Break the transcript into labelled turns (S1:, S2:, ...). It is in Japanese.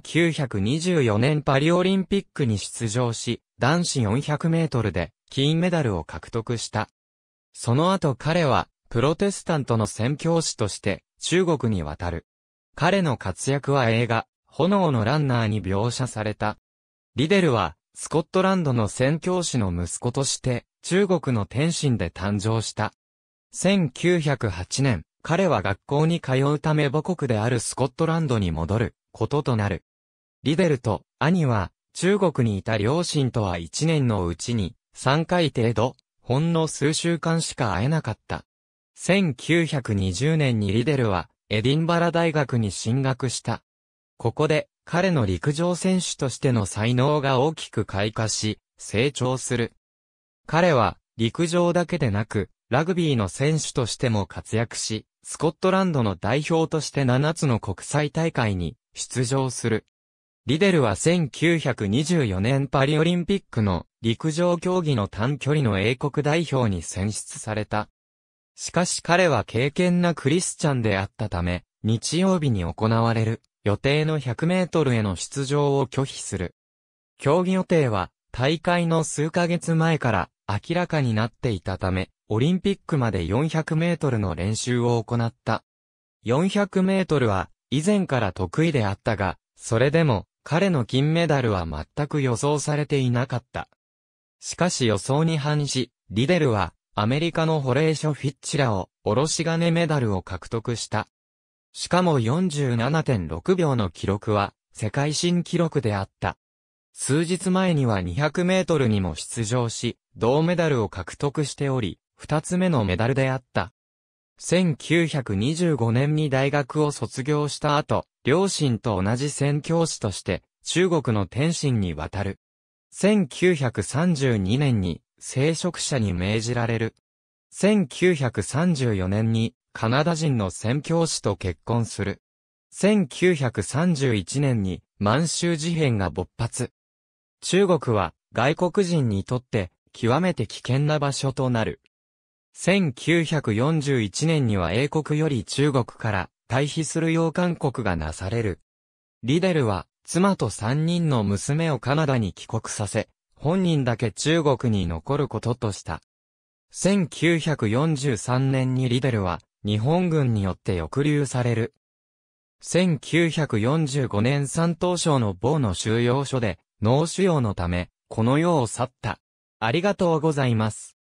S1: 1924年パリオリンピックに出場し、男子400メートルで金メダルを獲得した。その後彼は、プロテスタントの宣教師として中国に渡る。彼の活躍は映画、炎のランナーに描写された。リデルは、スコットランドの宣教師の息子として、中国の天津で誕生した。1908年、彼は学校に通うため母国であるスコットランドに戻る。こととなる。リデルと兄は中国にいた両親とは一年のうちに3回程度、ほんの数週間しか会えなかった。1920年にリデルはエディンバラ大学に進学した。ここで彼の陸上選手としての才能が大きく開花し、成長する。彼は陸上だけでなく、ラグビーの選手としても活躍し、スコットランドの代表として7つの国際大会に出場する。リデルは1924年パリオリンピックの陸上競技の短距離の英国代表に選出された。しかし彼は敬虔なクリスチャンであったため、日曜日に行われる予定の100メートルへの出場を拒否する。競技予定は大会の数ヶ月前から明らかになっていたため、オリンピックまで400メートルの練習を行った。400メートルは以前から得意であったが、それでも、彼の金メダルは全く予想されていなかった。しかし予想に反し、リデルは、アメリカのホレーショ・フィッチらを、おろし金メダルを獲得した。しかも47.6秒の記録は、世界新記録であった。数日前には200メートルにも出場し、銅メダルを獲得しており、二つ目のメダルであった。1925年に大学を卒業した後、両親と同じ宣教師として中国の天津に渡る。1932年に聖職者に命じられる。1934年にカナダ人の宣教師と結婚する。1931年に満州事変が勃発。中国は外国人にとって極めて危険な場所となる。1941年には英国より中国から退避するよう勧告がなされる。リデルは妻と3人の娘をカナダに帰国させ、本人だけ中国に残ることとした。1943年にリデルは日本軍によって抑留される。1945年山東省の某の収容所で脳腫瘍のため、この世を去った。ありがとうございます。